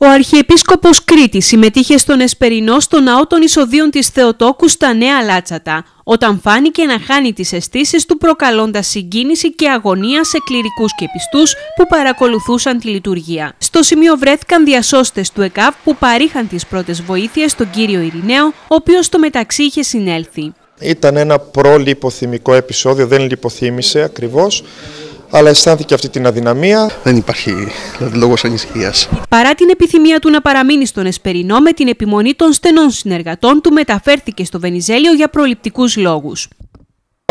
Ο Αρχιεπίσκοπος Κρήτης συμμετείχε στον Εσπερινό στο ναό των Ισοδίων της Θεοτόκου στα Νέα Λάτσατα, όταν φάνηκε να χάνει τις αισθήσεις του προκαλώντας συγκίνηση και αγωνία σε κληρικούς και πιστούς που παρακολουθούσαν τη λειτουργία. Στο σημείο βρέθηκαν διασώστες του ΕΚΑΒ που παρήχαν τις πρώτες βοήθειες στον κύριο Ειρηνέο, ο οποίος στο μεταξύ είχε συνέλθει. Ήταν ένα προλιποθυμικό επεισόδιο, δεν λιποθύμησε ακριβώς αλλά αισθάνθηκε αυτή την αδυναμία. Δεν υπάρχει δηλαδή, λόγος ανησυχίας. Παρά την επιθυμία του να παραμείνει στον Εσπερινό, με την επιμονή των στενών συνεργατών του μεταφέρθηκε στο Βενιζέλιο για προληπτικούς λόγους.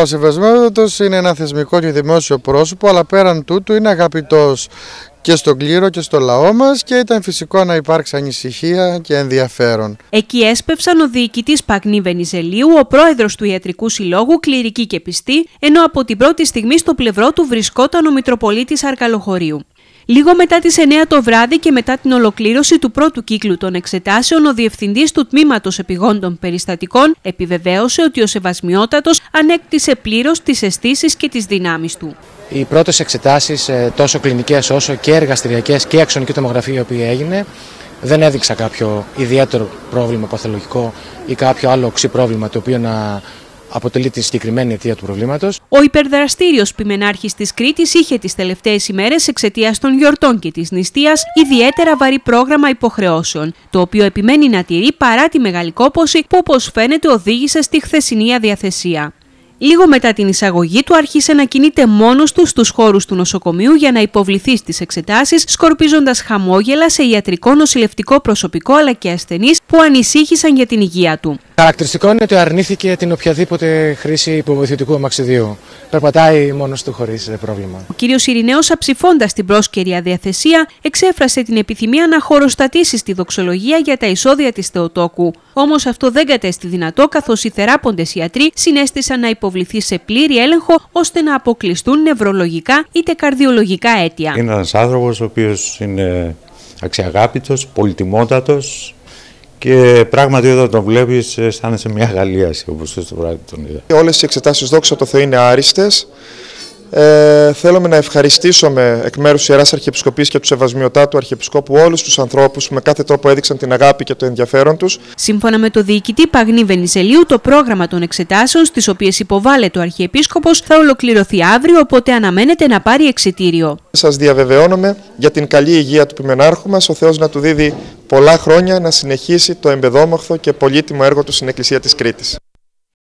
Ο Σεβασμιότατο είναι ένα θεσμικό και δημόσιο πρόσωπο, αλλά πέραν τούτου είναι αγαπητός και στον κλήρο και στο λαό μας και ήταν φυσικό να υπάρξει ανησυχία και ενδιαφέρον. Εκεί έσπευσαν ο διοικητής Παγνή Βενιζελίου, ο πρόεδρος του Ιατρικού Συλλόγου, κληρική και πιστή, ενώ από την πρώτη στιγμή στο πλευρό του βρισκόταν ο Μητροπολίτης Αρκαλοχωρίου. Λίγο μετά τις 9 το βράδυ και μετά την ολοκλήρωση του πρώτου κύκλου των εξετάσεων, ο Διευθυντής του Τμήματος Επιγόντων Περιστατικών επιβεβαίωσε ότι ο Σεβασμιότατος ανέκτησε πλήρως τις αισθήσεις και τις δυνάμεις του. Οι πρώτες εξετάσεις, ε, τόσο κλινικές όσο και εργαστηριακές και αξιονική τομογραφία η οποία έγινε, δεν έδειξα κάποιο ιδιαίτερο πρόβλημα παθολογικό ή κάποιο άλλο οξύ πρόβλημα το οποίο να αποτελεί τη συγκεκριμένη αιτία του προβλήματος. Ο υπερδραστήριος πιμενάρχη της Κρήτης είχε τις τελευταίες ημέρες εξαιτίας των γιορτών και της νηστείας ιδιαίτερα βαρύ πρόγραμμα υποχρεώσεων, το οποίο επιμένει να τηρεί παρά τη μεγάλη κόπωση που, όπως φαίνεται, οδήγησε στη χθεσινή διαθεσία. Λίγο μετά την εισαγωγή του άρχισε να κινείται μόνος του στους χώρους του νοσοκομείου για να υποβληθεί στις εξετάσεις, σκορπίζοντας χαμόγελα σε ιατρικό νοσηλευτικό προσωπικό αλλά και ασθενείς που ανησύχησαν για την υγεία του. Χαρακτηριστικό είναι ότι αρνήθηκε την οποιαδήποτε χρήση υποβοηθητικού αμαξιδιού. Περπατάει μόνος του χωρίς ε, πρόβλημα. Ο κύριος Ειρηνέο, αψηφώντας την πρόσκαιρη αδιαθεσία, εξέφρασε την επιθυμία να χωροστατήσει στη δοξολογία για τα εισόδια της Θεοτόκου. Όμως αυτό δεν κατέστη δυνατό, καθώς οι θεράποντες ιατροί συνέστησαν να υποβληθεί σε πλήρη έλεγχο ώστε να αποκλειστούν νευρολογικά είτε καρδιολογικά αίτια. Είναι ένας άνθρωπος ο οποίος είναι αξιαγάπητος, πολυτιμότατος και πράγματι όταν τον βλέπεις, αισθάνεσαι μια γαλλίαση όπως το βράδυ τον είδα. Όλες οι εξετάσεις δόξα το Θεώ είναι άριστες. Ε, θέλουμε να ευχαριστήσουμε εκ μέρους Ιεράς Αρχιεπισκοπής και τους του Αρχιεπισκόπου όλους τους ανθρώπους που με κάθε τρόπο έδειξαν την αγάπη και το ενδιαφέρον τους. Σύμφωνα με το διοικητή Παγνή Βενιζελίου, το πρόγραμμα των εξετάσεων, στις οποίες υποβάλλεται ο Αρχιεπίσκοπος, θα ολοκληρωθεί αύριο, οπότε αναμένεται να πάρει εξητήριο. Σας διαβεβαιώνουμε για την καλή υγεία του Πιμενάρχου μας, ο Θεός να του δίδει πολλά χρόνια να συνεχίσει το εμπεδόμαχθο και πολύτιμο έργο του στην Εκκλησία της Κρήτης.